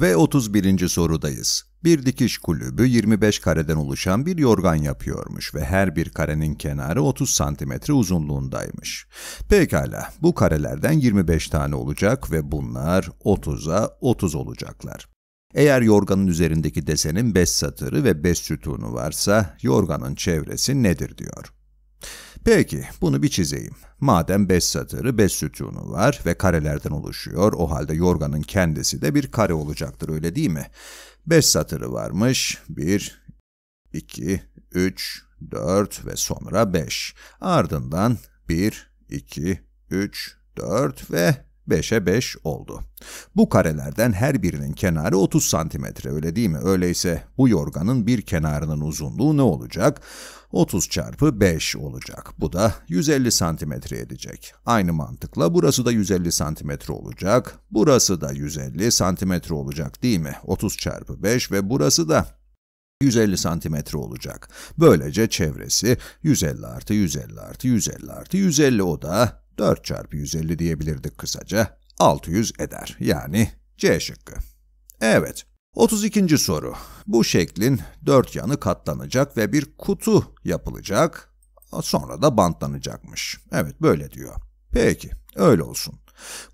Ve 31. sorudayız. Bir dikiş kulübü 25 kareden oluşan bir yorgan yapıyormuş ve her bir karenin kenarı 30 santimetre uzunluğundaymış. Pekala, bu karelerden 25 tane olacak ve bunlar 30'a 30 olacaklar. Eğer yorganın üzerindeki desenin 5 satırı ve 5 sütunu varsa yorganın çevresi nedir diyor. Peki, bunu bir çizeyim. Madem 5 satırı 5 sütunu var ve karelerden oluşuyor, o halde yorganın kendisi de bir kare olacaktır öyle değil mi? 5 satırı varmış, 1, 2, 3, 4 ve sonra 5. Ardından 1, 2, 3, 4 ve 5'e 5 oldu. Bu karelerden her birinin kenarı 30 santimetre öyle değil mi? Öyleyse bu yorganın bir kenarının uzunluğu ne olacak? 30 çarpı 5 olacak. Bu da 150 santimetre edecek. Aynı mantıkla burası da 150 santimetre olacak. Burası da 150 santimetre olacak değil mi? 30 çarpı 5 ve burası da 150 santimetre olacak. Böylece çevresi 150 artı 150 artı 150 artı 150 o da 4 çarpı 150 diyebilirdik kısaca. 600 eder. Yani C şıkkı. Evet. 32. soru. Bu şeklin dört yanı katlanacak ve bir kutu yapılacak. Sonra da bantlanacakmış. Evet böyle diyor. Peki, öyle olsun.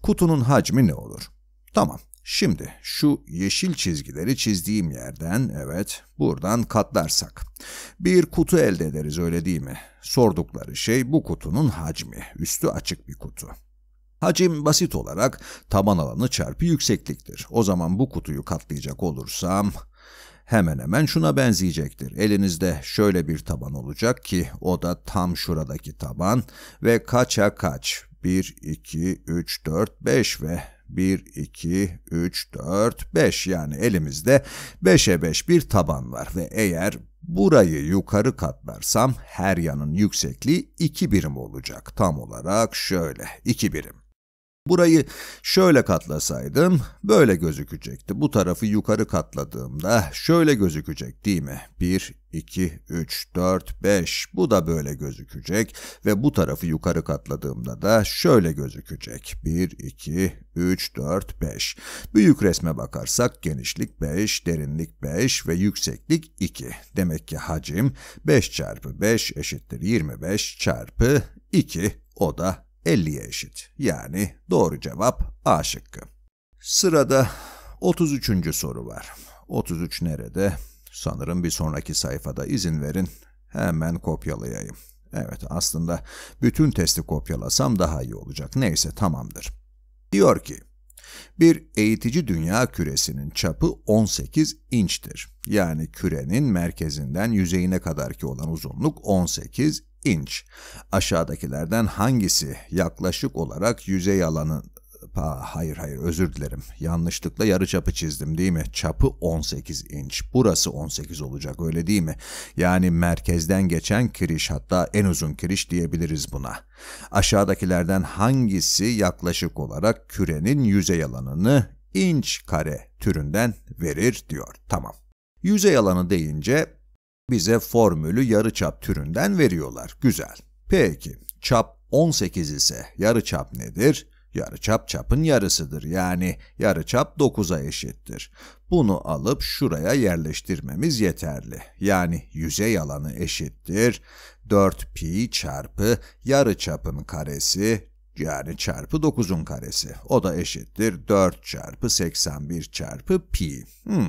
Kutunun hacmi ne olur? Tamam, Şimdi şu yeşil çizgileri çizdiğim yerden, evet, buradan katlarsak. Bir kutu elde ederiz öyle değil mi? Sordukları şey bu kutunun hacmi, üstü açık bir kutu. Hacim basit olarak taban alanı çarpı yüksekliktir. O zaman bu kutuyu katlayacak olursam hemen hemen şuna benzeyecektir. Elinizde şöyle bir taban olacak ki o da tam şuradaki taban ve kaça kaç 1, 2, 3, 4, 5 ve 1, 2, 3, 4, 5 yani elimizde 5'e 5 bir taban var ve eğer burayı yukarı katlarsam her yanın yüksekliği 2 birim olacak. Tam olarak şöyle 2 birim. Burayı şöyle katlasaydım böyle gözükecekti. Bu tarafı yukarı katladığımda şöyle gözükecek değil mi? 1, 2, 3, 4, 5 bu da böyle gözükecek ve bu tarafı yukarı katladığımda da şöyle gözükecek. 1, 2, 3, 4, 5. Büyük resme bakarsak genişlik 5, derinlik 5 ve yükseklik 2. Demek ki hacim 5 çarpı 5 eşittir 25 çarpı 2 o da 50'ye eşit. Yani doğru cevap A şıkkı. Sırada 33. soru var. 33 nerede? Sanırım bir sonraki sayfada izin verin. Hemen kopyalayayım. Evet aslında bütün testi kopyalasam daha iyi olacak. Neyse tamamdır. Diyor ki, bir eğitici dünya küresinin çapı 18 inçtir. Yani kürenin merkezinden yüzeyine kadarki olan uzunluk 18 inç. Aşağıdakilerden hangisi yaklaşık olarak yüzey alanı Ha, hayır hayır özür dilerim. Yanlışlıkla yarı çapı çizdim değil mi? Çapı 18 inç. Burası 18 olacak öyle değil mi? Yani merkezden geçen kiriş hatta en uzun kiriş diyebiliriz buna. Aşağıdakilerden hangisi yaklaşık olarak kürenin yüzey alanını inç kare türünden verir diyor. Tamam. Yüzey alanı deyince bize formülü yarıçap türünden veriyorlar. Güzel. Peki, çap 18 ise yarıçap nedir? Yarıçap çapın yarısıdır. Yani yarıçap 9'a eşittir. Bunu alıp şuraya yerleştirmemiz yeterli. Yani yüzey alanı eşittir 4 pi çarpı yarıçapın karesi yani çarpı 9'un karesi. O da eşittir 4 çarpı 81 çarpı pi. Hmm.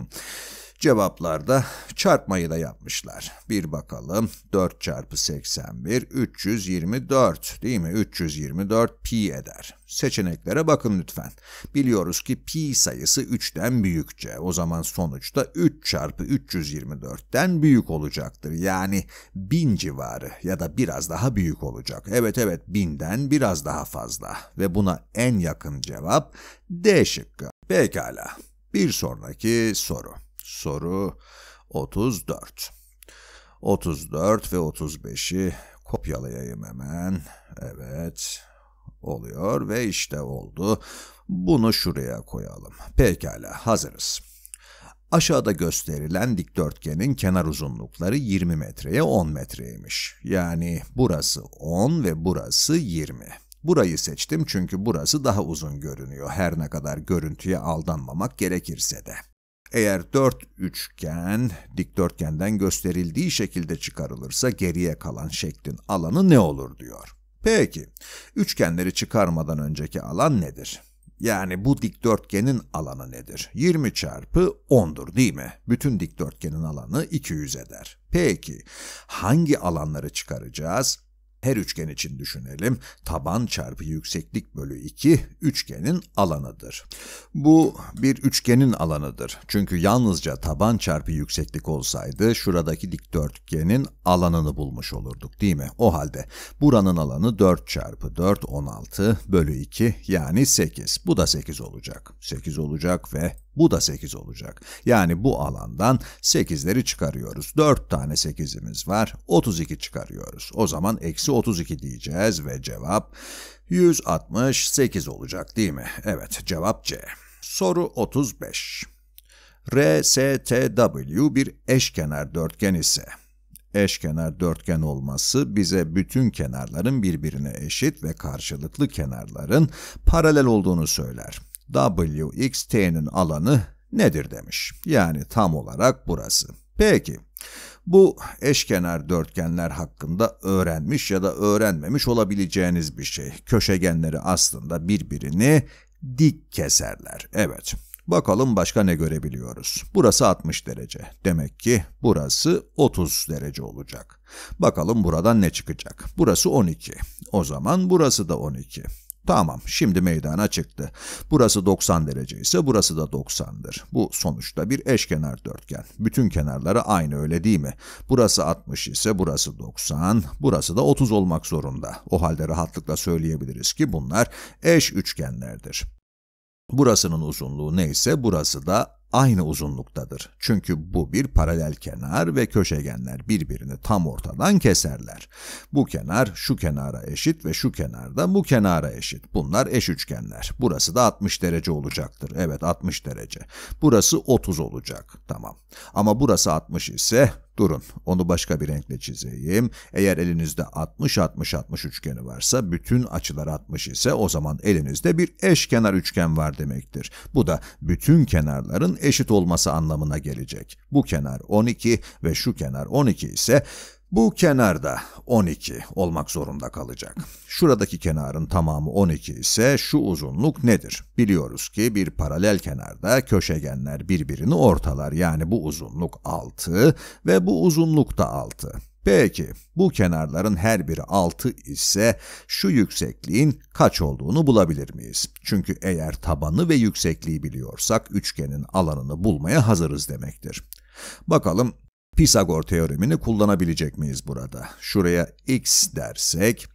Cevaplarda çarpmayı da yapmışlar. Bir bakalım 4 çarpı 81 324 değil mi? 324 pi eder. Seçeneklere bakın lütfen. Biliyoruz ki pi sayısı 3'ten büyükçe. O zaman sonuçta 3 çarpı 324'ten büyük olacaktır. Yani 1000 civarı ya da biraz daha büyük olacak. Evet evet 1000'den biraz daha fazla. Ve buna en yakın cevap D şıkkı. Pekala. Bir sonraki soru. Soru 34. 34 ve 35'i kopyalayayım hemen. Evet oluyor ve işte oldu. Bunu şuraya koyalım. Pekala hazırız. Aşağıda gösterilen dikdörtgenin kenar uzunlukları 20 metreye 10 metreymiş. Yani burası 10 ve burası 20. Burayı seçtim çünkü burası daha uzun görünüyor her ne kadar görüntüye aldanmamak gerekirse de. Eğer 4 üçgen dikdörtgenden gösterildiği şekilde çıkarılırsa geriye kalan şeklin alanı ne olur diyor. Peki, üçgenleri çıkarmadan önceki alan nedir? Yani bu dikdörtgenin alanı nedir? 20 çarpı 10'dur değil mi? Bütün dikdörtgenin alanı 200 eder. Peki, hangi alanları çıkaracağız? her üçgen için düşünelim. Taban çarpı yükseklik bölü 2 üçgenin alanıdır. Bu bir üçgenin alanıdır. Çünkü yalnızca taban çarpı yükseklik olsaydı şuradaki dikdörtgenin alanını bulmuş olurduk değil mi? O halde buranın alanı 4 çarpı 4 16 bölü 2 yani 8. Bu da 8 olacak. 8 olacak ve bu da 8 olacak. Yani bu alandan 8'leri çıkarıyoruz. 4 tane 8'imiz var. 32 çıkarıyoruz. O zaman eksi 32 diyeceğiz ve cevap 168 olacak değil mi? Evet cevap C. Soru 35. RSTW bir eşkenar dörtgen ise eşkenar dörtgen olması bize bütün kenarların birbirine eşit ve karşılıklı kenarların paralel olduğunu söyler. WXT'nin alanı nedir demiş. Yani tam olarak burası. Peki bu eşkenar dörtgenler hakkında öğrenmiş ya da öğrenmemiş olabileceğiniz bir şey. Köşegenleri aslında birbirini dik keserler. Evet. Bakalım başka ne görebiliyoruz. Burası 60 derece. Demek ki burası 30 derece olacak. Bakalım buradan ne çıkacak? Burası 12. O zaman burası da 12. Tamam şimdi meydana çıktı. Burası 90 derece ise burası da 90'dır. Bu sonuçta bir eşkenar dörtgen. Bütün kenarları aynı öyle değil mi? Burası 60 ise burası 90, burası da 30 olmak zorunda. O halde rahatlıkla söyleyebiliriz ki bunlar eş üçgenlerdir. Burasının uzunluğu neyse burası da aynı uzunluktadır. Çünkü bu bir paralel kenar ve köşegenler birbirini tam ortadan keserler. Bu kenar şu kenara eşit ve şu kenar da bu kenara eşit. Bunlar eş üçgenler. Burası da 60 derece olacaktır. Evet 60 derece. Burası 30 olacak. Tamam. Ama burası 60 ise Durun, onu başka bir renkle çizeyim. Eğer elinizde 60-60-60 üçgeni varsa, bütün açılar 60 ise o zaman elinizde bir eşkenar üçgen var demektir. Bu da bütün kenarların eşit olması anlamına gelecek. Bu kenar 12 ve şu kenar 12 ise bu kenarda 12 olmak zorunda kalacak. Şuradaki kenarın tamamı 12 ise şu uzunluk nedir? Biliyoruz ki bir paralel kenarda köşegenler birbirini ortalar. Yani bu uzunluk 6 ve bu uzunluk da 6. Peki, bu kenarların her biri 6 ise şu yüksekliğin kaç olduğunu bulabilir miyiz? Çünkü eğer tabanı ve yüksekliği biliyorsak üçgenin alanını bulmaya hazırız demektir. Bakalım Pisagor teoremini kullanabilecek miyiz burada? Şuraya x dersek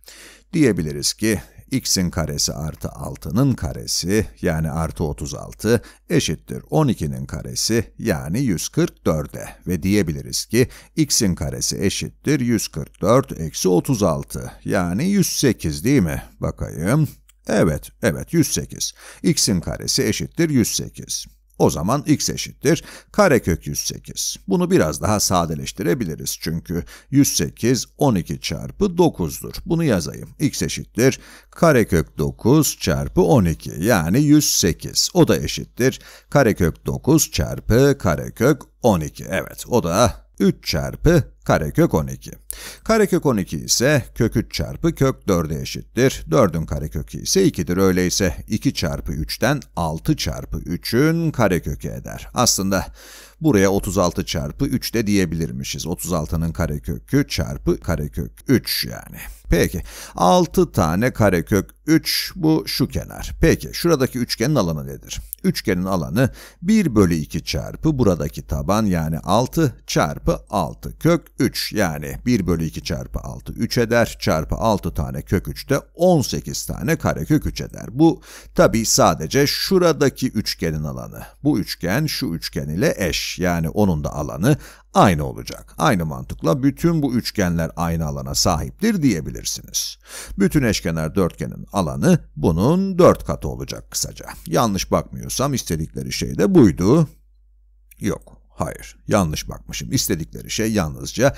diyebiliriz ki x'in karesi artı 6'nın karesi yani artı 36 eşittir 12'nin karesi yani 144'e ve diyebiliriz ki x'in karesi eşittir 144 eksi 36 yani 108 değil mi? Bakayım. Evet, evet 108. x'in karesi eşittir 108. O zaman x eşittir karekök 108. Bunu biraz daha sadeleştirebiliriz çünkü 108 12 çarpı 9'dur. Bunu yazayım. x eşittir karekök 9 çarpı 12 yani 108. O da eşittir karekök 9 çarpı karekök 12. Evet o da 3 çarpı karekök 12. Karekök 12 ise kök 3 çarpı kök 4'e eşittir. 4'ün karekökü ise 2'dir. Öyleyse 2 çarpı 3'ten 6 çarpı 3'ün karekökü eder. Aslında buraya 36 çarpı 3 de diyebilirmişiz. 36'nın karekökü çarpı karekök 3 yani. Peki 6 tane karekök 3 bu şu kenar. Peki şuradaki üçgenin alanı nedir? Üçgenin alanı 1 bölü 2 çarpı buradaki taban yani 6 çarpı 6 kök 3 yani 1 bölü 2 çarpı 6 3 eder çarpı 6 tane kök 3 de 18 tane karekök 3 eder. Bu tabi sadece şuradaki üçgenin alanı. Bu üçgen şu üçgen ile eş yani onun da alanı aynı olacak. Aynı mantıkla bütün bu üçgenler aynı alana sahiptir diyebilirsiniz. Bütün eşkenar dörtgenin alanı bunun 4 katı olacak kısaca. Yanlış bakmıyorsam istedikleri şey de buydu. Yok Hayır, yanlış bakmışım. İstedikleri şey yalnızca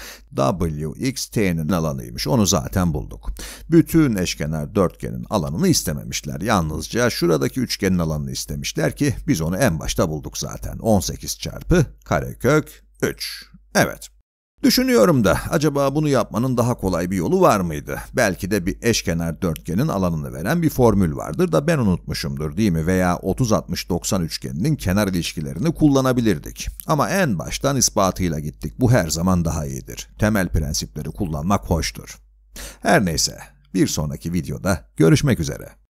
WXT'nin alanıymış. Onu zaten bulduk. Bütün eşkenar dörtgenin alanını istememişler. Yalnızca şuradaki üçgenin alanını istemişler ki biz onu en başta bulduk zaten. 18 çarpı karekök 3. Evet, Düşünüyorum da acaba bunu yapmanın daha kolay bir yolu var mıydı? Belki de bir eşkenar dörtgenin alanını veren bir formül vardır da ben unutmuşumdur değil mi? Veya 30-60-90 üçgeninin kenar ilişkilerini kullanabilirdik. Ama en baştan ispatıyla gittik. Bu her zaman daha iyidir. Temel prensipleri kullanmak hoştur. Her neyse, bir sonraki videoda görüşmek üzere.